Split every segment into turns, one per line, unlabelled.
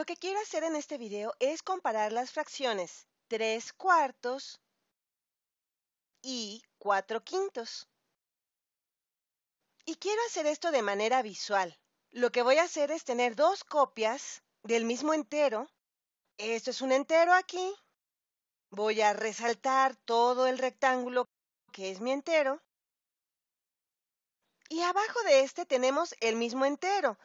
Lo que quiero hacer en este video es comparar las fracciones 3 cuartos y 4 quintos. Y quiero hacer esto de manera visual. Lo que voy a hacer es tener dos copias del mismo entero. Esto es un entero aquí. Voy a resaltar todo el rectángulo que es mi entero. Y abajo de este tenemos el mismo entero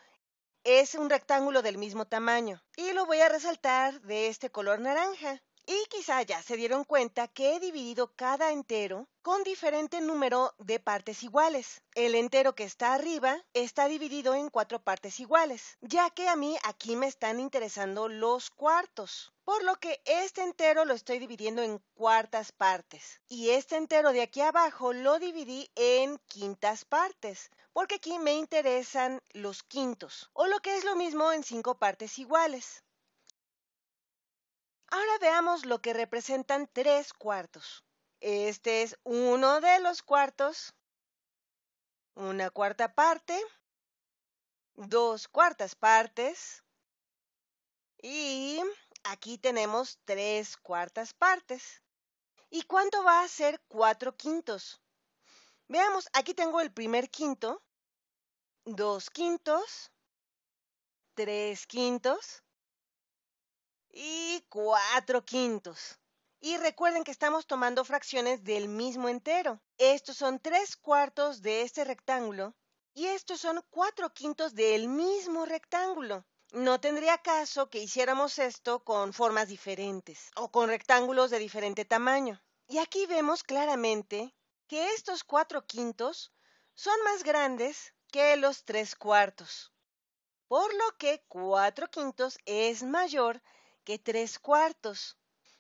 es un rectángulo del mismo tamaño y lo voy a resaltar de este color naranja. Y quizá ya se dieron cuenta que he dividido cada entero con diferente número de partes iguales. El entero que está arriba está dividido en cuatro partes iguales, ya que a mí aquí me están interesando los cuartos. Por lo que este entero lo estoy dividiendo en cuartas partes. Y este entero de aquí abajo lo dividí en quintas partes, porque aquí me interesan los quintos, o lo que es lo mismo en cinco partes iguales. Ahora veamos lo que representan tres cuartos. Este es uno de los cuartos, una cuarta parte, dos cuartas partes y aquí tenemos tres cuartas partes. ¿Y cuánto va a ser cuatro quintos? Veamos, aquí tengo el primer quinto, dos quintos, tres quintos cuatro quintos. Y recuerden que estamos tomando fracciones del mismo entero. Estos son tres cuartos de este rectángulo y estos son cuatro quintos del mismo rectángulo. No tendría caso que hiciéramos esto con formas diferentes o con rectángulos de diferente tamaño. Y aquí vemos claramente que estos cuatro quintos son más grandes que los tres cuartos, por lo que cuatro quintos es mayor que tres cuartos.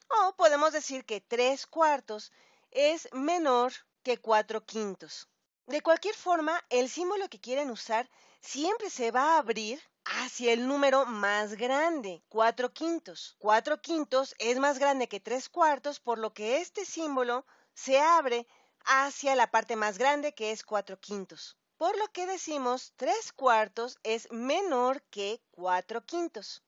O podemos decir que tres cuartos es menor que cuatro quintos. De cualquier forma, el símbolo que quieren usar siempre se va a abrir hacia el número más grande, cuatro quintos. Cuatro quintos es más grande que tres cuartos, por lo que este símbolo se abre hacia la parte más grande que es cuatro quintos. Por lo que decimos tres cuartos es menor que cuatro quintos.